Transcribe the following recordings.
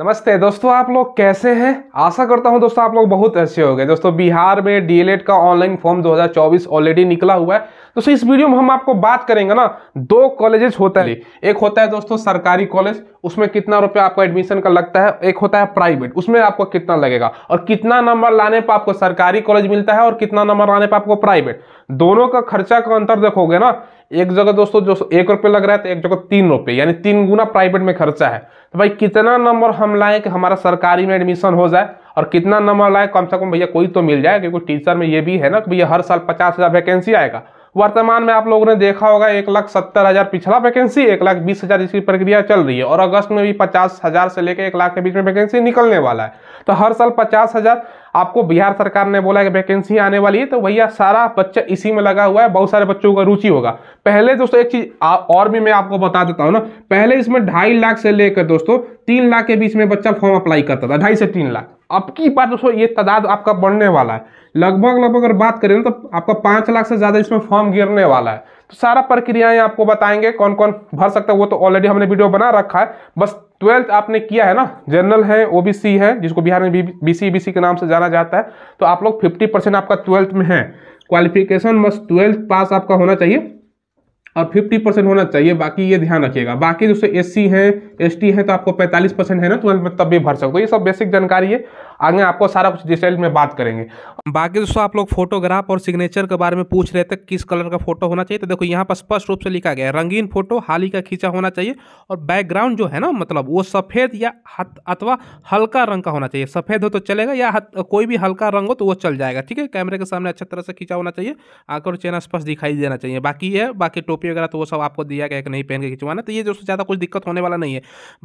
नमस्ते दोस्तों आप लोग कैसे हैं आशा करता हूं दोस्तों आप लोग बहुत अच्छे हो गए दोस्तों बिहार में डीएलएड का ऑनलाइन फॉर्म 2024 ऑलरेडी निकला हुआ है तो सो इस वीडियो में हम आपको बात करेंगे ना दो कॉलेजेस होता है एक होता है दोस्तों सरकारी कॉलेज उसमें कितना रुपया आपको एडमिशन का लगता है एक होता है प्राइवेट उसमें आपको कितना लगेगा और कितना नंबर लाने पर आपको सरकारी कॉलेज मिलता है और कितना नंबर लाने पर आपको प्राइवेट दोनों का खर्चा का अंतर देखोगे ना एक जगह दोस्तों जो एक रुपये लग रहा है तो एक जगह तीन रुपये यानी तीन गुना प्राइवेट में खर्चा है तो भाई कितना नंबर हम लाए कि हमारा सरकारी में एडमिशन हो जाए और कितना नंबर लाए कम से कम भैया कोई तो मिल जाए क्योंकि टीचर में ये भी है ना कि भैया हर साल पचास हज़ार वैकेंसी आएगा वर्तमान में आप लोगों ने देखा होगा एक लाख सत्तर हज़ार पिछला वैकेंसी एक लाख बीस हज़ार इसकी प्रक्रिया चल रही है और अगस्त में भी पचास हज़ार से लेकर एक लाख के बीच में वैकेंसी निकलने वाला है तो हर साल पचास हज़ार आपको बिहार सरकार ने बोला है कि वैकेंसी आने वाली है तो भैया सारा बच्चा इसी में लगा हुआ है बहुत सारे बच्चों का रुचि होगा पहले दोस्तों एक चीज़ और भी मैं आपको बता देता हूँ ना पहले इसमें ढाई लाख से लेकर दोस्तों तीन लाख के बीच में बच्चा फॉर्म अप्लाई करता था ढाई से तीन लाख अब की बात दोस्तों ये तादाद आपका बढ़ने वाला है लगभग लगभग अगर बात करें ना तो आपका पाँच लाख से ज़्यादा इसमें फॉर्म गिरने वाला है तो सारा प्रक्रियाएँ आपको बताएंगे कौन कौन भर सकता है वो तो ऑलरेडी हमने वीडियो बना रखा है बस ट्वेल्थ आपने किया है ना जनरल है ओबीसी है जिसको बिहार में बीसी बीसी के नाम से जाना जाता है तो आप लोग फिफ्टी परसेंट आपका ट्वेल्थ में है क्वालिफिकेशन बस ट्वेल्थ पास आपका होना चाहिए और 50 परसेंट होना चाहिए बाकी ये ध्यान रखिएगा बाकी जैसे एस सी हैं एस टी हैं तो आपको 45 परसेंट है ना तो मतलब तब भी भर सकते हो ये सब बेसिक जानकारी है आगे आपको सारा कुछ डिटेल में बात करेंगे बाकी दोस्तों आप लोग फोटोग्राफ और सिग्नेचर के बारे में पूछ रहे थे किस कलर का फोटो होना चाहिए तो देखो यहाँ पर स्पष्ट रूप से लिखा गया है रंगीन फोटो हाल ही का खींचा होना चाहिए और बैकग्राउंड जो है ना मतलब वो सफ़ेद या अथवा हल्का रंग का होना चाहिए सफ़ेद हो तो चलेगा या कोई भी हल्का रंग हो तो वो चल जाएगा ठीक है कैमरे के सामने अच्छा तरह से खींचा होना चाहिए आकर चेहरा स्पष्ट दिखाई देना चाहिए बाकी ये बाकी टोपी वगैरह तो वो सब आपको दिया गया कि नहीं पहन के खिंचवाना तो ये दोस्तों ज़्यादा कुछ दिक्कत होने वाला नहीं है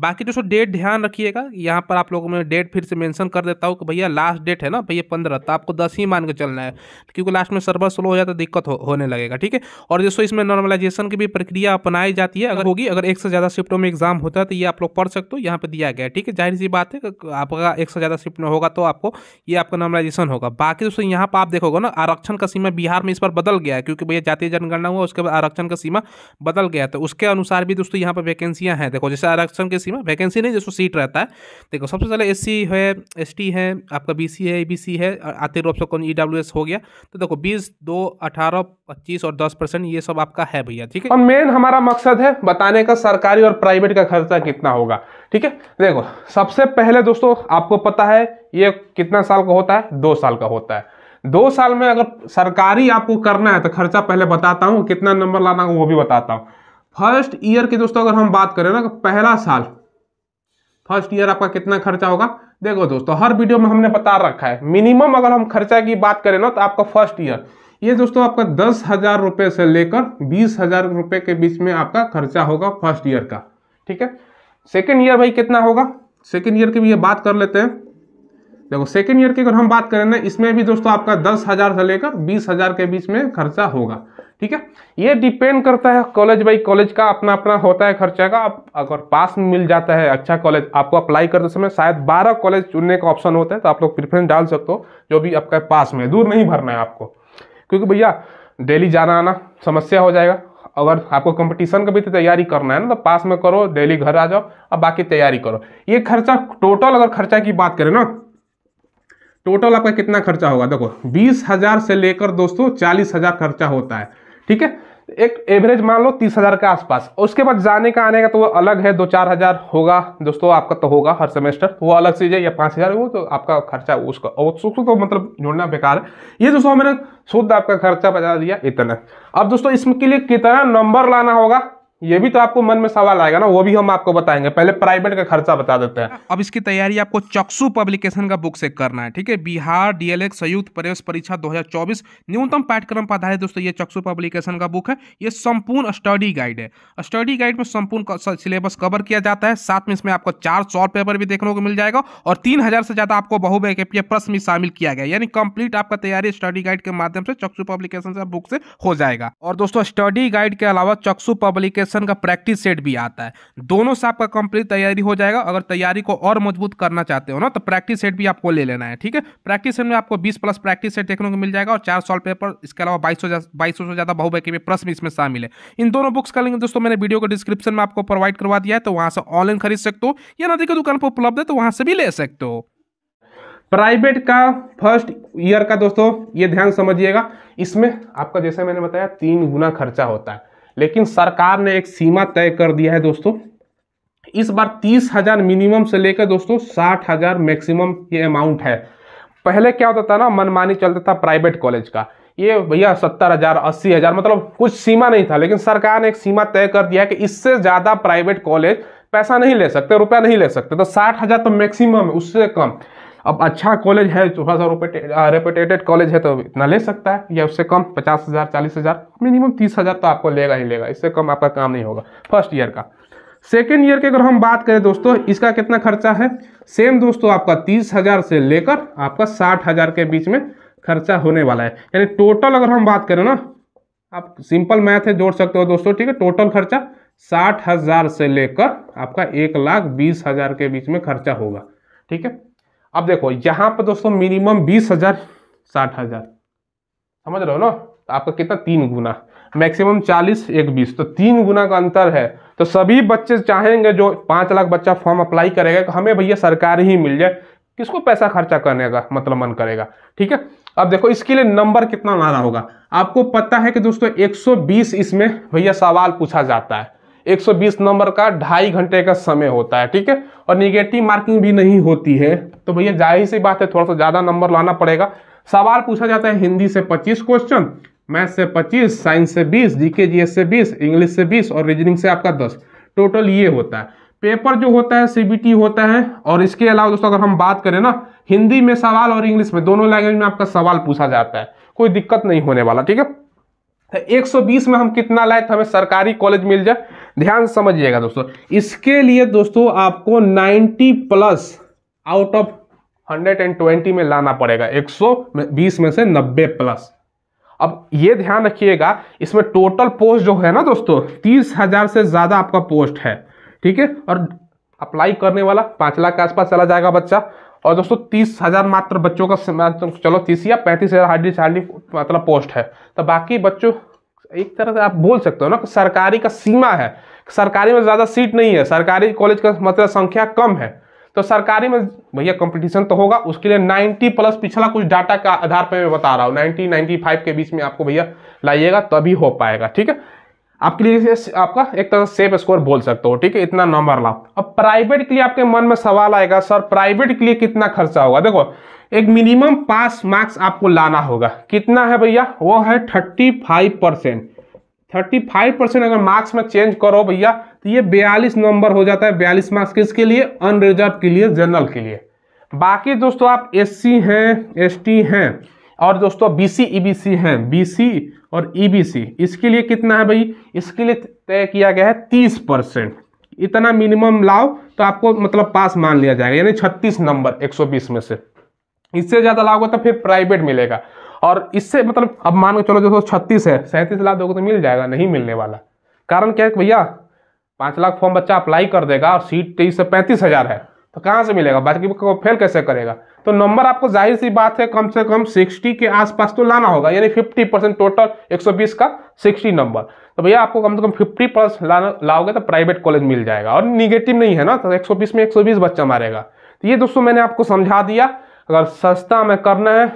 बाकी दोस्तों डेट ध्यान रखिएगा यहाँ पर आप लोगों में डेट फिर से मैंशन कर देता बताओ कि भैया लास्ट डेट है ना भैया पंद्रह तो आपको दस ही मान के चलना है क्योंकि लास्ट में सर्वर स्लो हो जाता है दिक्कत हो, होने लगेगा ठीक है और जैसे इसमें नॉर्मलाइजेशन की भी प्रक्रिया अपनाई जाती है अगर होगी अगर एक से ज़्यादा शिफ्टों में एग्जाम होता है तो ये आप लोग पढ़ सकते हो यहाँ पर दिया गया है ठीक है जाहिर सी बात है आपका एक से ज़्यादा शिफ्ट में होगा तो आपको ये आपका नॉर्मलाइजेशन होगा बाकी दोस्तों यहाँ पर आप देखोगे ना आरक्षण का सीमा बिहार में इस पर बदल गया है क्योंकि भैया जातीय जनगणना हुआ उसके बाद आरक्षण का सीमा बदल गया तो उसके अनुसार भी दोस्तों यहाँ पर वैकेंसियाँ हैं देखो जैसे आरक्षण की सीमा वैकेंसी नहीं जैसे सीट रहता है देखो सबसे पहले एस है एस सी है आपका बी सी है ए बी सी है आते रूप से कौन ई डब्ल्यू एस हो गया तो देखो बीस दो अठारह पच्चीस और दस परसेंट ये सब आपका है भैया ठीक है और मेन हमारा मकसद है बताने का सरकारी और प्राइवेट का खर्चा कितना होगा ठीक है देखो सबसे पहले दोस्तों आपको पता है ये कितना साल का होता है दो साल का होता है दो साल में अगर सरकारी आपको करना है तो खर्चा पहले बताता हूँ कितना नंबर लाना वो भी बताता हूँ फर्स्ट ईयर की दोस्तों अगर हम बात करें ना तो पहला साल फर्स्ट ईयर आपका कितना खर्चा होगा देखो दोस्तों हर वीडियो में हमने बता रखा है मिनिमम अगर हम खर्चा की बात करें ना तो आपका फर्स्ट ईयर ये दोस्तों आपका दस हज़ार रुपये से लेकर बीस हज़ार रुपये के बीच में आपका खर्चा होगा फर्स्ट ईयर का ठीक है सेकेंड ईयर भाई कितना होगा सेकेंड ईयर की भी ये बात कर लेते हैं देखो सेकेंड ईयर की अगर हम बात करें ना इसमें भी दोस्तों आपका दस हज़ार से लेकर बीस हज़ार के बीच में खर्चा होगा ठीक है ये डिपेंड करता है कॉलेज बाई कॉलेज का अपना अपना होता है खर्चा का आप अगर पास में मिल जाता है अच्छा कॉलेज आपको अप्लाई करते समय शायद बारह कॉलेज चुनने का ऑप्शन होता है तो आप लोग प्रिफरेंस डाल सकते हो जो भी आपका पास में दूर नहीं भरना है आपको क्योंकि भैया डेली जाना आना समस्या हो जाएगा अगर आपको कंपटीशन का भी तो तैयारी करना है ना तो पास में करो डेली घर आ जाओ और बाकी तैयारी करो ये खर्चा टोटल अगर खर्चा की बात करें ना टोटल आपका कितना खर्चा होगा देखो बीस हजार से लेकर दोस्तों चालीस हजार खर्चा होता है ठीक है एक एवरेज मान लो तीस हजार के आसपास उसके बाद जाने का आने का तो वो अलग है दो चार हजार होगा दोस्तों आपका तो होगा हर सेमेस्टर वो अलग चीज है या पांच हजार वो तो आपका खर्चा उसका उसको तो मतलब जोड़ना बेकार है ये दोस्तों मैंने शुद्ध आपका खर्चा बता दिया इतना अब दोस्तों इसमें के लिए कितना नंबर लाना होगा ये भी तो आपको मन में सवाल आएगा ना वो भी हम आपको बताएंगे पहले प्राइवेट का खर्चा बता देते हैं अब इसकी तैयारी आपको चक्सु पब्लिकेशन का बुक से करना है ठीक है बिहार डीएलएक संयुक्त प्रवेश परीक्षा 2024 न्यूनतम पाठ्यक्रम पर आधारित दोस्तों ये चक्सु पब्लिकेशन का बुक है ये संपूर्ण स्टडी गाइड है स्टडी गाइड में संपूर्ण सिलेबस कवर किया जाता है साथ में इसमें आपको चार शॉर्ट पेपर भी देखने को मिल जाएगा और तीन से ज्यादा आपको बहुवैकप्य प्रश्न भी शामिल किया गया यानी कंप्लीट आपका तैयारी स्टडी गाइड के माध्यम से चक्षु पब्लिकेशन बुक से हो जाएगा और दोस्तों स्टडी गाइड के अलावा चक्षु पब्लिकेशन क्वेश्चन का प्रैक्टिस सेट भी आता है दोनों से आपका कंप्लीट तैयारी हो जाएगा अगर तैयारी को और मजबूत करना चाहते हो ना तो प्रैक्टिस सेट भी आपको ले लेना है ठीक है प्रैक्टिस सेट में आपको बीस प्लस प्रैक्टिस सेट देखने को मिल जाएगा और चार सॉल्व पेपर इसके अलावा बाईस सौ बाईस से ज़्यादा बहुबे के प्रश्न इसमें शामिल है इन दोनों बुक्स का लिंक दोस्तों मैंने वीडियो को डिस्क्रिप्शन में आपको प्रोवाइड करवा दिया है तो वहां से ऑनलाइन खरीद सकते हो या नदी की दुकान पर उपलब्ध है तो वहां से भी ले सकते हो प्राइवेट का फर्स्ट ईयर का दोस्तों ये ध्यान समझिएगा इसमें आपका जैसा मैंने बताया तीन गुना खर्चा होता है लेकिन सरकार ने एक सीमा तय कर दिया है दोस्तों इस बार तीस हजार मिनिमम से लेकर दोस्तों साठ हजार मैक्सिमम ये अमाउंट है पहले क्या होता था ना मनमानी चलता था प्राइवेट कॉलेज का ये भैया सत्तर हजार अस्सी हजार मतलब कुछ सीमा नहीं था लेकिन सरकार ने एक सीमा तय कर दिया है कि इससे ज़्यादा प्राइवेट कॉलेज पैसा नहीं ले सकते रुपया नहीं ले सकते तो साठ हजार तो मैक्सिमम उससे कम अब अच्छा कॉलेज है थोड़ा सा रेपुटेटेड कॉलेज है तो इतना ले सकता है या उससे कम पचास हज़ार चालीस हज़ार मिनिमम तीस हज़ार तो आपको लेगा ही लेगा इससे कम आपका काम नहीं होगा फर्स्ट ईयर का सेकेंड ईयर की अगर हम बात करें दोस्तों इसका कितना खर्चा है सेम दोस्तों आपका तीस हज़ार से लेकर आपका साठ हज़ार के बीच में खर्चा होने वाला है यानी टोटल अगर हम बात करें ना आप सिंपल मैथ है जोड़ सकते हो दोस्तों ठीक है टोटल खर्चा साठ हज़ार से लेकर आपका एक लाख बीस हज़ार के बीच में खर्चा होगा ठीक है अब देखो यहाँ पर दोस्तों मिनिमम बीस हजार साठ हजार समझ रहे हो ना तो आपका कितना तीन गुना मैक्सिमम चालीस एक बीस तो तीन गुना का अंतर है तो सभी बच्चे चाहेंगे जो पाँच लाख बच्चा फॉर्म अप्लाई करेगा तो हमें भैया सरकारी ही मिल जाए किसको पैसा खर्चा करने का मतलब मन करेगा ठीक है अब देखो इसके लिए नंबर कितना लाना होगा आपको पता है कि दोस्तों 120 इसमें भैया सवाल पूछा जाता है 120 नंबर का ढाई घंटे का समय होता है ठीक है और निगेटिव मार्किंग भी नहीं होती है तो भैया जाहिर सी बात है थोड़ा सा ज़्यादा नंबर लाना पड़ेगा सवाल पूछा जाता है हिंदी से पच्चीस क्वेश्चन मैथ से पच्चीस साइंस से बीस जीके जीएस से बीस इंग्लिश से बीस और रीजनिंग से आपका दस टोटल ये होता है पेपर जो होता है सीबीटी होता है और इसके अलावा दोस्तों अगर हम बात करें ना हिंदी में सवाल और इंग्लिश में दोनों लैंग्वेज में आपका सवाल पूछा जाता है कोई दिक्कत नहीं होने वाला ठीक है तो 120 में हम कितना लाए तो हमें सरकारी कॉलेज मिल जाए ध्यान समझिएगा दोस्तों इसके लिए दोस्तों आपको 90 प्लस आउट ऑफ 120 में लाना पड़ेगा 120 में से 90 प्लस अब ये ध्यान रखिएगा इसमें टोटल पोस्ट जो है ना दोस्तों तीस हजार से ज़्यादा आपका पोस्ट है ठीक है और अप्लाई करने वाला पाँच लाख के आसपास चला जाएगा बच्चा और दोस्तों तीस हजार मात्र बच्चों का चलो तीस या पैंतीस हजार हार्डली हार्डली मतलब पोस्ट है तो बाकी बच्चों एक तरह से आप बोल सकते हो ना कि सरकारी का सीमा है सरकारी में ज़्यादा सीट नहीं है सरकारी कॉलेज का मतलब संख्या कम है तो सरकारी में भैया कंपटीशन तो होगा उसके लिए 90 प्लस पिछला कुछ डाटा का आधार पर मैं बता रहा हूँ 90 95 के बीच में आपको भैया लाइएगा तभी हो पाएगा ठीक है आपके लिए आपका एक तरह सेफ स्कोर बोल सकते हो ठीक है इतना नंबर लाओ अब प्राइवेट के लिए आपके मन में सवाल आएगा सर प्राइवेट के लिए कितना खर्चा होगा देखो एक मिनिमम पास मार्क्स आपको लाना होगा कितना है भैया वो है thirty five percent thirty five percent अगर मार्क्स में चेंज करो भैया तो ये बयालीस नंबर हो जाता है बयालीस मार्क्स किसके लिए अनरिजर्व के लिए जनरल के लिए बाकी दोस्तों आप एससी हैं एसटी हैं और दोस्तों बीसी ईबीसी e हैं बीसी और ईबीसी e इसके लिए कितना है भाई इसके लिए तय किया गया है तीस परसेंट इतना मिनिमम लाओ तो आपको मतलब पास मान लिया जाएगा यानी छत्तीस नंबर एक सौ बीस में से इससे ज़्यादा लाओगे तो फिर प्राइवेट मिलेगा और इससे मतलब अब मान के चलो जो छत्तीस है सैंतीस लाख दोगे तो मिल जाएगा नहीं मिलने वाला कारण क्या है भैया पाँच लाख फॉर्म बच्चा अप्लाई कर देगा और सीट तेईस से पैंतीस हज़ार है तो कहाँ से मिलेगा बाकी को फेल कैसे करेगा तो नंबर आपको जाहिर सी बात है कम से कम 60 के आसपास तो लाना होगा यानी 50 परसेंट टोटल 120 का 60 नंबर तो भैया आपको कम से कम 50 परसेंट लाओगे तो प्राइवेट कॉलेज मिल जाएगा और निगेटिव नहीं है ना तो एक में एक बच्चा मारेगा तो ये दोस्तों मैंने आपको समझा दिया अगर सस्ता में करना है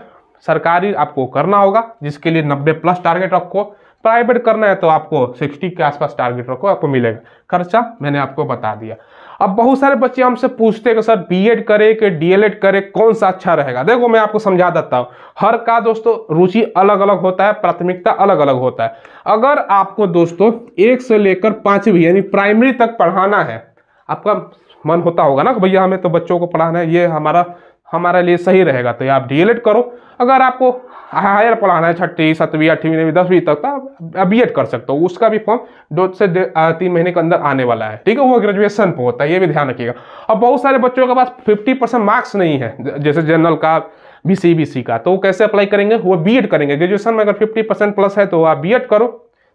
सरकारी आपको करना होगा जिसके लिए नब्बे प्लस टारगेट आपको प्राइवेट करना है तो आपको सिक्सटी के आसपास टारगेट रखो आपको मिलेगा खर्चा मैंने आपको बता दिया अब बहुत सारे बच्चे हमसे पूछते हैं कि सर बीएड करे कि डीएलएड करे कौन सा अच्छा रहेगा देखो मैं आपको समझा देता हूँ हर का दोस्तों रुचि अलग अलग होता है प्राथमिकता अलग अलग होता है अगर आपको दोस्तों एक से लेकर पाँचवीं यानी प्राइमरी तक पढ़ाना है आपका मन होता होगा ना कि भैया हमें तो बच्चों को पढ़ाना है ये हमारा हमारे लिए सही रहेगा तो आप डी करो अगर आपको हायर पढ़ाना है छठी सातवीं आठवीं नवीं दसवीं तक का बी एड कर सकते हो उसका भी फॉर्म दो से तीन महीने के अंदर आने वाला है ठीक है वो ग्रेजुएशन पर होता है ये भी ध्यान रखिएगा अब बहुत सारे बच्चों के पास फिफ्टी परसेंट मार्क्स नहीं है जैसे जनरल का बी सी बी सी का तो वो कैसे अप्लाई करेंगे वो बी एड करेंगे ग्रेजुएशन में अगर फिफ्टी परसेंट प्लस है तो आप बी एड करो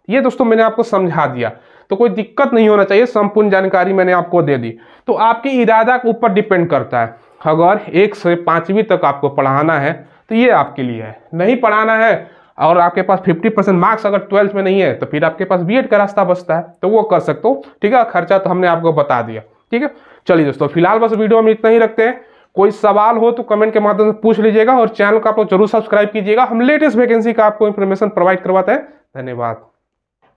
ये दोस्तों मैंने आपको समझा दिया तो कोई दिक्कत नहीं होना चाहिए संपूर्ण जानकारी मैंने आपको दे दी तो आपकी इरादा के ऊपर डिपेंड करता है अगर एक से पाँचवीं तक आपको पढ़ाना है तो ये आपके लिए है नहीं पढ़ाना है और आपके पास 50 परसेंट मार्क्स अगर ट्वेल्थ में नहीं है तो फिर आपके पास बीएड का रास्ता बचता है तो वो कर सकते हो ठीक है खर्चा तो हमने आपको बता दिया ठीक है चलिए दोस्तों फिलहाल बस वीडियो हम इतना ही रखते हैं कोई सवाल हो तो कमेंट के माध्यम से पूछ लीजिएगा और चैनल का आप जरूर सब्सक्राइब कीजिएगा हम लेटेस्ट वैकेंसी का आपको इन्फॉर्मेशन प्रोवाइड करवाते हैं धन्यवाद